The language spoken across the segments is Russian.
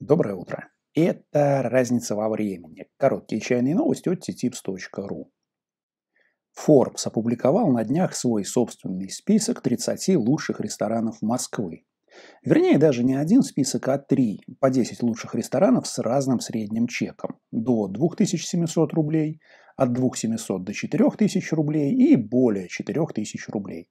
Доброе утро. Это разница во времени. Короткие чайные новости от ttipс.ru. Forbes опубликовал на днях свой собственный список 30 лучших ресторанов Москвы. Вернее, даже не один список, а три, по 10 лучших ресторанов с разным средним чеком. До 2700 рублей, от 2700 до 4000 рублей и более 4000 рублей.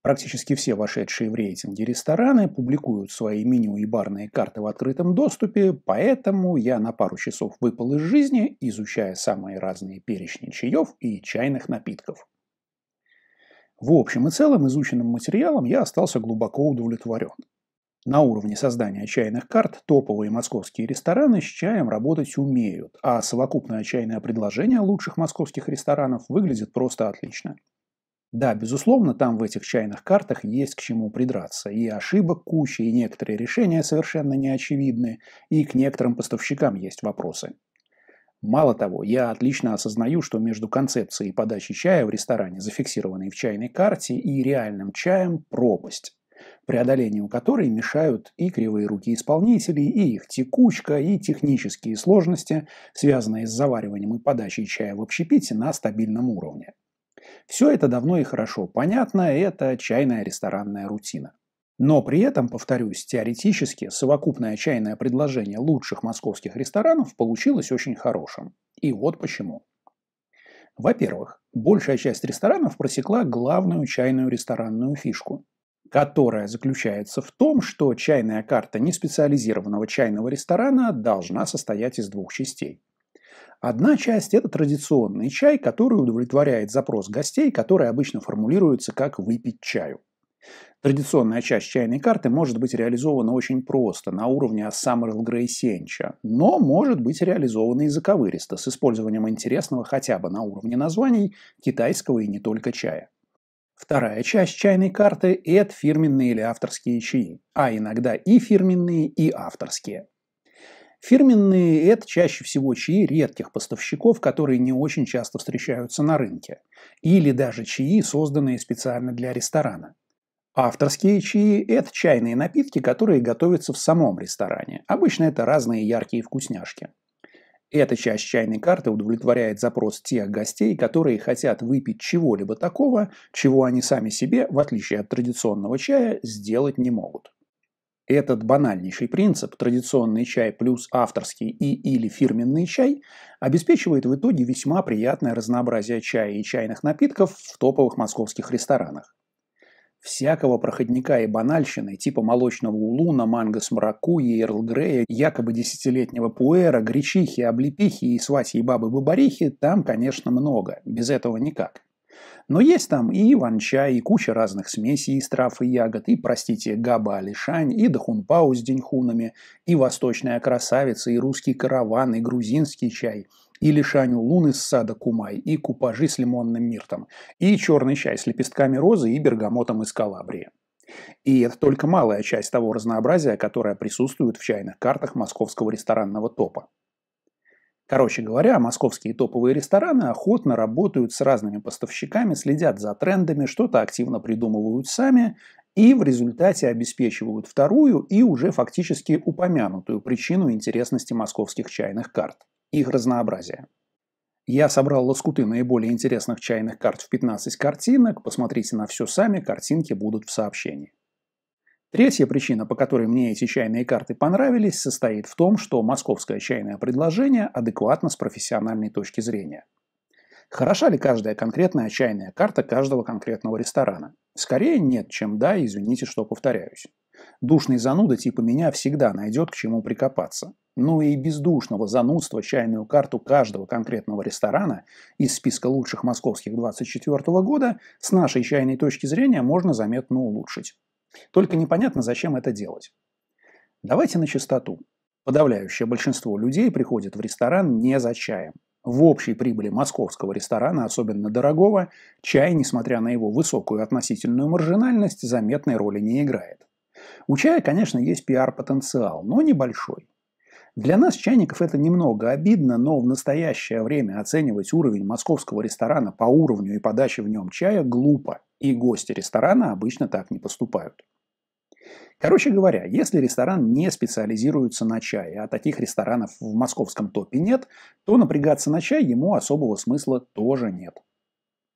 Практически все вошедшие в рейтинги рестораны публикуют свои меню и барные карты в открытом доступе, поэтому я на пару часов выпал из жизни, изучая самые разные перечни чаев и чайных напитков. В общем и целом изученным материалом я остался глубоко удовлетворен. На уровне создания чайных карт топовые московские рестораны с чаем работать умеют, а совокупное чайное предложение лучших московских ресторанов выглядит просто отлично – да, безусловно, там в этих чайных картах есть к чему придраться. И ошибок куча, и некоторые решения совершенно неочевидны, и к некоторым поставщикам есть вопросы. Мало того, я отлично осознаю, что между концепцией подачи чая в ресторане, зафиксированной в чайной карте, и реальным чаем пропасть, преодолению которой мешают и кривые руки исполнителей, и их текучка, и технические сложности, связанные с завариванием и подачей чая в общепите на стабильном уровне. Все это давно и хорошо понятно, это чайная ресторанная рутина. Но при этом, повторюсь, теоретически совокупное чайное предложение лучших московских ресторанов получилось очень хорошим. И вот почему. Во-первых, большая часть ресторанов просекла главную чайную ресторанную фишку, которая заключается в том, что чайная карта неспециализированного чайного ресторана должна состоять из двух частей. Одна часть – это традиционный чай, который удовлетворяет запрос гостей, который обычно формулируется как «выпить чаю». Традиционная часть чайной карты может быть реализована очень просто, на уровне Summer Grey Сенча, но может быть реализована и заковыристо, с использованием интересного хотя бы на уровне названий китайского и не только чая. Вторая часть чайной карты – это фирменные или авторские чаи, а иногда и фирменные, и авторские. Фирменные – это чаще всего чаи редких поставщиков, которые не очень часто встречаются на рынке. Или даже чаи, созданные специально для ресторана. Авторские чаи – это чайные напитки, которые готовятся в самом ресторане. Обычно это разные яркие вкусняшки. Эта часть чайной карты удовлетворяет запрос тех гостей, которые хотят выпить чего-либо такого, чего они сами себе, в отличие от традиционного чая, сделать не могут. Этот банальнейший принцип – традиционный чай плюс авторский и или фирменный чай – обеспечивает в итоге весьма приятное разнообразие чая и чайных напитков в топовых московских ресторанах. Всякого проходника и банальщины, типа молочного улуна, манго с эрл грея, якобы десятилетнего пуэра, гречихи, облепихи и сватьи бабы-бабарихи там, конечно, много. Без этого никак. Но есть там и иван и куча разных смесей из трав и ягод, и, простите, габа-алишань, и дахунпау с деньхунами, и восточная красавица, и русский караван, и грузинский чай, и лишаню луны с сада Кумай, и купажи с лимонным миртом, и черный чай с лепестками розы и бергамотом из Калабрии. И это только малая часть того разнообразия, которое присутствует в чайных картах московского ресторанного топа. Короче говоря, московские топовые рестораны охотно работают с разными поставщиками, следят за трендами, что-то активно придумывают сами и в результате обеспечивают вторую и уже фактически упомянутую причину интересности московских чайных карт – их разнообразие. Я собрал лоскуты наиболее интересных чайных карт в 15 картинок, посмотрите на все сами, картинки будут в сообщении. Третья причина, по которой мне эти чайные карты понравились, состоит в том, что московское чайное предложение адекватно с профессиональной точки зрения. Хороша ли каждая конкретная чайная карта каждого конкретного ресторана? Скорее нет, чем да, извините, что повторяюсь. Душный зануда типа меня всегда найдет к чему прикопаться. Но и бездушного занудства чайную карту каждого конкретного ресторана из списка лучших московских 24 года с нашей чайной точки зрения можно заметно улучшить. Только непонятно, зачем это делать. Давайте на чистоту. Подавляющее большинство людей приходит в ресторан не за чаем. В общей прибыли московского ресторана, особенно дорогого, чай, несмотря на его высокую относительную маржинальность, заметной роли не играет. У чая, конечно, есть пиар-потенциал, но небольшой. Для нас, чайников, это немного обидно, но в настоящее время оценивать уровень московского ресторана по уровню и подаче в нем чая глупо, и гости ресторана обычно так не поступают. Короче говоря, если ресторан не специализируется на чае, а таких ресторанов в московском топе нет, то напрягаться на чай ему особого смысла тоже нет.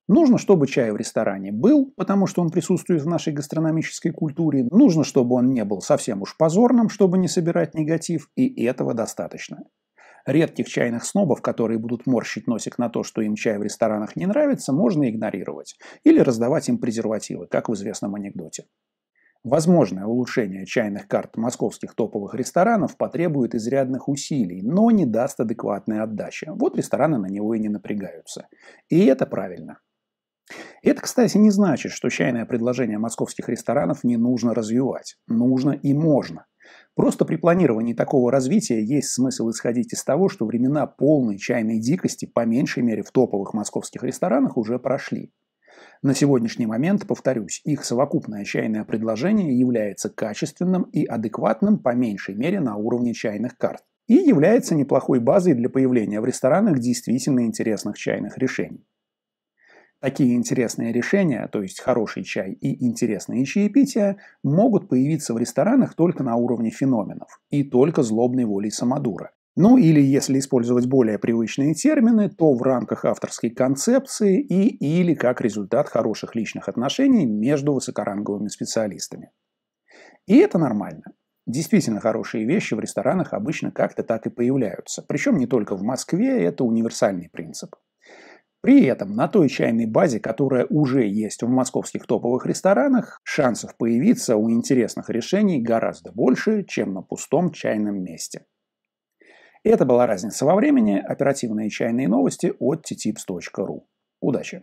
Нужно, чтобы чай в ресторане был, потому что он присутствует в нашей гастрономической культуре. Нужно, чтобы он не был совсем уж позорным, чтобы не собирать негатив, и этого достаточно. Редких чайных снобов, которые будут морщить носик на то, что им чай в ресторанах не нравится, можно игнорировать или раздавать им презервативы, как в известном анекдоте. Возможное улучшение чайных карт московских топовых ресторанов потребует изрядных усилий, но не даст адекватной отдачи. Вот рестораны на него и не напрягаются. И это правильно. Это, кстати, не значит, что чайное предложение московских ресторанов не нужно развивать. Нужно и можно. Просто при планировании такого развития есть смысл исходить из того, что времена полной чайной дикости по меньшей мере в топовых московских ресторанах уже прошли. На сегодняшний момент, повторюсь, их совокупное чайное предложение является качественным и адекватным по меньшей мере на уровне чайных карт и является неплохой базой для появления в ресторанах действительно интересных чайных решений. Такие интересные решения, то есть хороший чай и интересные чаепития, могут появиться в ресторанах только на уровне феноменов и только злобной волей самодура, ну или, если использовать более привычные термины, то в рамках авторской концепции и или как результат хороших личных отношений между высокоранговыми специалистами. И это нормально. Действительно хорошие вещи в ресторанах обычно как-то так и появляются. Причем не только в Москве, это универсальный принцип. При этом на той чайной базе, которая уже есть в московских топовых ресторанах, шансов появиться у интересных решений гораздо больше, чем на пустом чайном месте это была разница во времени. Оперативные чайные новости от ttipс.ru. Удачи!